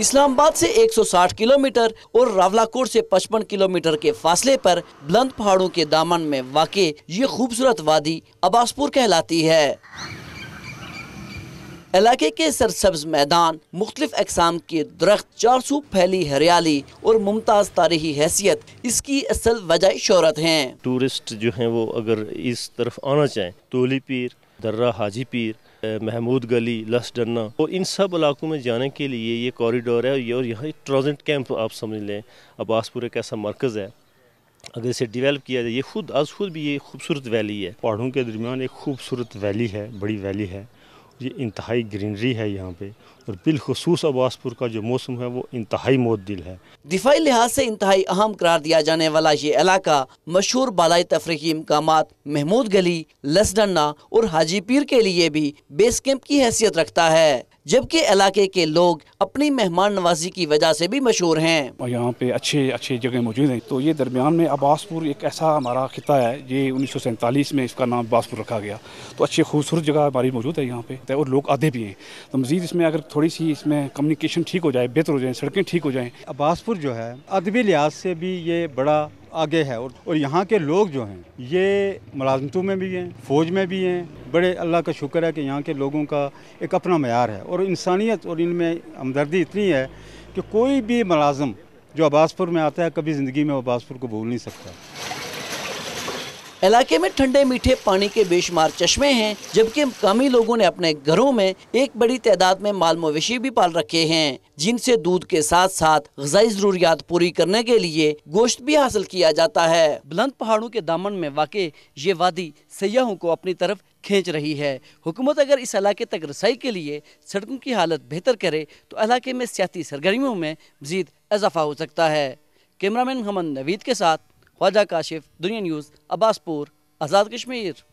اسلام آباد سے ایک سو ساٹھ کلومیٹر اور راولا کوٹ سے پچپن کلومیٹر کے فاصلے پر بلند پہاڑوں کے دامن میں واقع یہ خوبصورت وادی پور کہلاتی ہے علاقے کے سرسبز میدان مختلف اقسام کے درخت چار سو پھیلی ہریالی اور ممتاز تاریخی حیثیت اس کی اصل وجہ شہرت ہیں ٹورسٹ جو ہیں وہ اگر اس طرف آنا چاہیں تولی پیر درہ حاجی پیر محمود گلی لس ڈنا اور ان سب علاقوں میں جانے کے لیے یہ کوریڈور ہے اور یہاں ایک ٹرانزٹ کیمپ آپ سمجھ لیں عباس پورے پور ایک ایسا مرکز ہے اگر اسے ڈیولپ کیا جائے یہ خود از خود بھی یہ خوبصورت ویلی ہے پہاڑوں کے درمیان ایک خوبصورت ویلی ہے بڑی ویلی ہے یہ انتہائی گرینری ہے یہاں پہ اور بالخصوص عباسپور کا جو موسم ہے وہ انتہائی دل ہے دفاعی لحاظ سے انتہائی اہم قرار دیا جانے والا یہ علاقہ مشہور بالائی تفریحی امکامات محمود گلی لسڈنا اور حاجی پیر کے لیے بھی بیس کیمپ کی حیثیت رکھتا ہے جبکہ علاقے کے لوگ اپنی مہمان نوازی کی وجہ سے بھی مشہور ہیں اور یہاں پہ اچھے اچھے جگہیں موجود ہیں تو یہ درمیان میں عباس پور ایک ایسا ہمارا خطہ ہے یہ انیس سو سینتالیس میں اس کا نام پور رکھا گیا تو اچھی خوبصورت جگہ ہماری موجود ہے یہاں پہ اور لوگ آدھے بھی ہیں تو مزید اس میں اگر تھوڑی سی اس میں کمیونیکیشن ٹھیک ہو جائے بہتر ہو جائیں سڑکیں ٹھیک ہو جائیں عباس پور جو ہے ادبی لحاظ سے بھی یہ بڑا آگے ہے اور یہاں کے لوگ جو ہیں یہ ملازمتوں میں بھی ہیں فوج میں بھی ہیں بڑے اللہ کا شکر ہے کہ یہاں کے لوگوں کا ایک اپنا معیار ہے اور انسانیت اور ان میں ہمدردی اتنی ہے کہ کوئی بھی ملازم جو عباس پور میں آتا ہے کبھی زندگی میں عباس پور کو بھول نہیں سکتا علاقے میں ٹھنڈے میٹھے پانی کے بے شمار چشمے ہیں جبکہ مقامی لوگوں نے اپنے گھروں میں ایک بڑی تعداد میں مال مویشی بھی پال رکھے ہیں جن سے دودھ کے ساتھ ساتھ غذائی ضروریات پوری کرنے کے لیے گوشت بھی حاصل کیا جاتا ہے بلند پہاڑوں کے دامن میں واقع یہ وادی سیاحوں کو اپنی طرف کھینچ رہی ہے حکومت اگر اس علاقے تک رسائی کے لیے سڑکوں کی حالت بہتر کرے تو علاقے میں سیاحتی سرگرمیوں میں مزید اضافہ ہو سکتا ہے کیمرامین محمد نوید کے ساتھ خواجہ کاشف دنیا نیوز عباس پور آزاد کشمیر